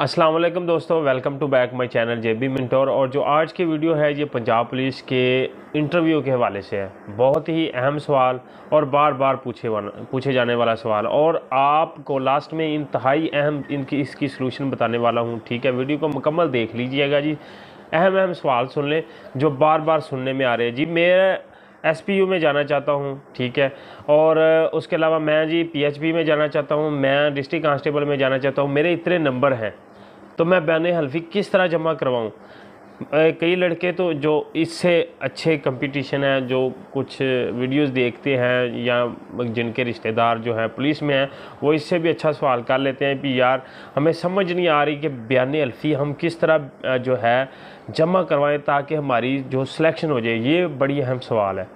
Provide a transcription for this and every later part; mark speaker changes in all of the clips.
Speaker 1: अस्सलाम वालेकुम दोस्तों welcome to back my channel J B mentor और जो आज की वीडियो है ये पंजाब पुलिस के इंटरव्यू के हवाले से है बहुत ही अहम सवाल और बार बार पूछे पूछे जाने वाला सवाल और आपको लास्ट में इंतहाई अहम इनकी इसकी सलूशन बताने वाला हूँ ठीक है वीडियो को मुकम्मल देख लीजिएगा जी अहम अहम सवाल सुन लें जो बार बार सुनने में आ रहे हैं जी मेरे एस पी यू में जाना चाहता हूँ ठीक है और उसके अलावा मैं जी पी एच पी में जाना चाहता हूँ मैं डिस्ट्रिक्ट कांस्टेबल में जाना चाहता हूँ मेरे इतने नंबर हैं तो मैं बयान हल्फी किस तरह जमा करवाऊँ कई लड़के तो जो इससे अच्छे कंपटीशन है जो कुछ वीडियोस देखते हैं या जिनके रिश्तेदार जो हैं पुलिस में हैं वो इससे भी अच्छा सवाल कर लेते हैं कि यार हमें समझ नहीं आ रही कि बयान अल्फ़ी हम किस तरह जो है जमा करवाएं ताकि हमारी जो सिलेक्शन हो जाए ये बड़ी अहम सवाल है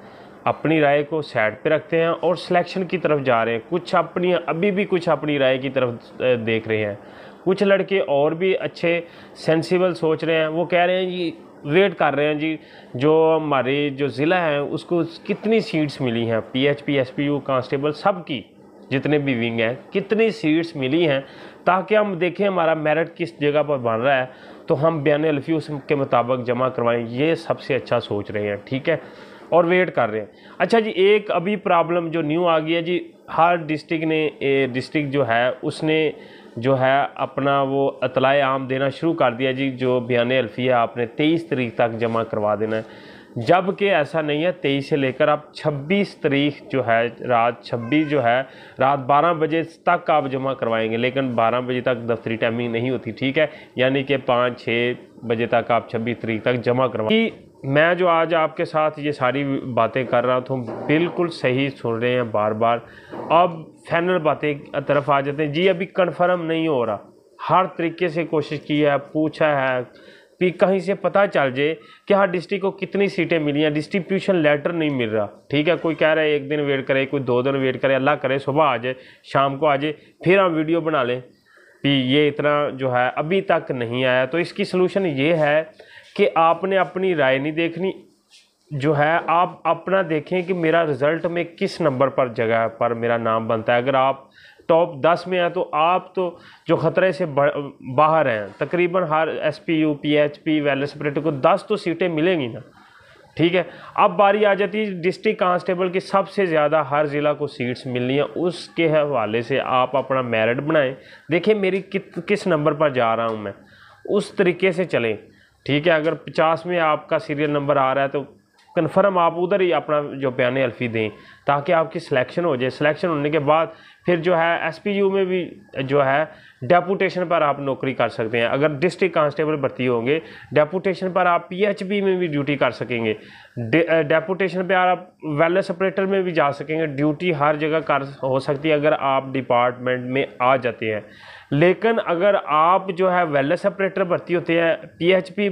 Speaker 1: अपनी राय को साइड पे रखते हैं और सिलेक्शन की तरफ जा रहे हैं कुछ अपनी अभी भी कुछ अपनी राय की तरफ देख रहे हैं कुछ लड़के और भी अच्छे सेंसिबल सोच रहे हैं वो कह रहे हैं जी वेट कर रहे हैं जी जो हमारे जो ज़िला है उसको कितनी सीट्स मिली हैं P H P S P U constable सब की जितने भी विंग हैं कितनी सीट्स मिली हैं ताकि हम देखें हमारा मेरिट किस जगह पर बन रहा है तो हम बयान अलफी उसके मुताबिक जमा करवाएं ये सबसे अच्छा सोच रहे हैं ठीक है और वेट कर रहे हैं अच्छा जी एक अभी प्रॉब्लम जो न्यू आ गई है जी हर डिस्ट्रिक्ट ने डिस्ट्रिक्ट जो है उसने जो है अपना वो अतलाए आम देना शुरू कर दिया जी जो बयान अल्फिया आपने तेईस तरीक तक जमा करवा देना है जबकि ऐसा नहीं है तेईस से लेकर आप छब्बीस तरीक जो है रात छब्बीस जो है रात बारह बजे तक आप जमा करवाएंगे लेकिन बारह बजे तक दफ्तरी टाइमिंग नहीं होती ठीक है यानी कि पाँच छः बजे तक आप छब्बीस तरीक तक जमा करवा मैं जो आज आपके साथ ये सारी बातें कर रहा था बिल्कुल सही सुन रहे हैं बार बार अब फाइनल बातें तरफ आ जाते हैं जी अभी कन्फर्म नहीं हो रहा हर तरीके से कोशिश की है पूछा है कि कहीं से पता चल जाए कि हाँ डिस्ट्रिक्ट को कितनी सीटें मिली हैं डिस्ट्रीब्यूशन लेटर नहीं मिल रहा ठीक है कोई कह रहा है एक दिन वेट करे कोई दो दिन वेट करे अल्लाह करे सुबह आ जाए शाम को आ जाए फिर हम वीडियो बना लें कि ये इतना जो है अभी तक नहीं आया तो इसकी सलूशन ये है कि आपने अपनी राय नहीं देखनी जो है आप अपना देखें कि मेरा रिज़ल्ट में किस नंबर पर जगह पर मेरा नाम बनता है अगर आप टॉप दस में हैं तो आप तो जो ख़तरे से बाहर हैं तकरीबन हर S P U P H P wellness operator को दस तो सीटें मिलेंगी ना ठीक है अब बारी आ जाती है डिस्ट्रिक्ट कांस्टेबल की सबसे ज़्यादा हर ज़िला को सीट्स मिलनी है उसके हवाले से आप अपना मेरिट बनाएं देखें मेरी कित किस नंबर पर जा रहा हूँ मैं उस तरीके से चलें ठीक है अगर पचास में आपका सीरियल नंबर आ रहा है तो कन्फर्म आप उधर ही अपना जो बयान अल्फ़ी दें ताकि आपकी सिलेक्शन हो जाए सिलेक्शन होने के बाद फिर जो है एसपीयू में भी जो है डेपूटेशन पर आप नौकरी कर सकते हैं अगर डिस्ट्रिक्ट कांस्टेबल भर्ती होंगे डेपूटेशन पर आप पीएचपी में भी ड्यूटी कर सकेंगे डेपूटेशन पर आप वेलनेस ऑपरेटर में भी जा सकेंगे ड्यूटी हर जगह कर हो सकती है अगर आप डिपार्टमेंट में आ जाते हैं लेकिन अगर आप जो है वेलनेस ऑपरेटर भर्ती होते हैं पीएचपी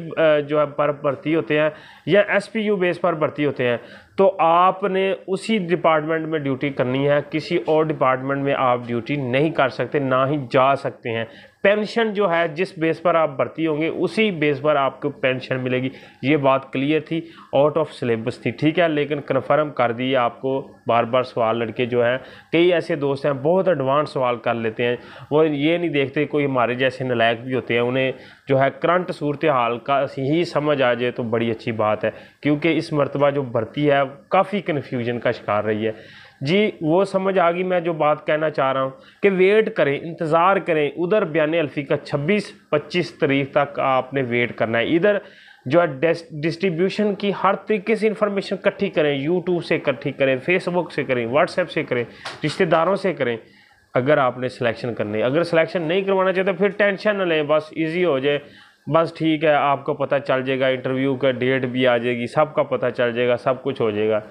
Speaker 1: जो है पर भर्ती होते हैं या एसपीयू बेस पर भर्ती होते हैं तो आपने उसी डिपार्टमेंट में ड्यूटी करनी है किसी और डिपार्टमेंट में आप ड्यूटी नहीं कर सकते ना ही जा सकते हैं पेंशन जो है जिस बेस पर आप भर्ती होंगे उसी बेस पर आपको पेंशन मिलेगी ये बात क्लियर थी आउट ऑफ सिलेबस थी ठीक है लेकिन कन्फर्म कर दिए आपको बार बार सवाल लड़के जो हैं कई ऐसे दोस्त हैं बहुत एडवांस सवाल कर लेते हैं वो ये नहीं देखते कोई हमारे जैसे नलायक भी होते हैं उन्हें जो है करंट सूरत हाल का ही समझ आ जाए तो बड़ी अच्छी बात है क्योंकि इस मरतबा जो भर्ती है काफ़ी कन्फ्यूजन का शिकार रही है जी वो समझ आ गई मैं जो बात कहना चाह रहा हूँ कि वेट करें इंतज़ार करें उधर बयान अल्फ़ी का 26 25 तारीख तक आपने वेट करना है इधर जो है डिस्ट्रीब्यूशन की हर तरीके से इन्फॉर्मेशन इकट्ठी करें यूट्यूब से इकट्ठी करें फेसबुक से करें व्हाट्सएप से करें रिश्तेदारों से करें अगर आपने सिलेक्शन करने अगर सिलेक्शन नहीं करवाना चाहते तो फिर टेंशन ना लें बस इजी हो जाए बस ठीक है आपको पता चल जाएगा इंटरव्यू का डेट भी आ जाएगी सबका पता चल जाएगा सब कुछ हो जाएगा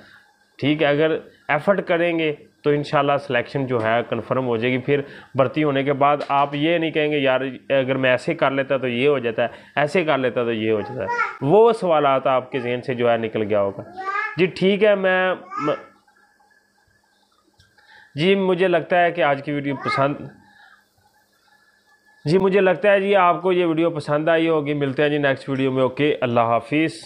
Speaker 1: ठीक है अगर एफ़र्ट करेंगे तो इन सिलेक्शन जो है कंफर्म हो जाएगी फिर भर्ती होने के बाद आप ये नहीं कहेंगे यार अगर मैं ऐसे कर लेता तो ये हो जाता है ऐसे कर लेता तो ये हो जाता है वो सवाल आता आपके जहन से जो है निकल गया होगा जी ठीक है मैं म... जी मुझे लगता है कि आज की वीडियो पसंद जी मुझे लगता है जी आपको ये वीडियो पसंद आई होगी मिलते हैं जी नेक्स्ट वीडियो में ओके अल्लाह हाफिज़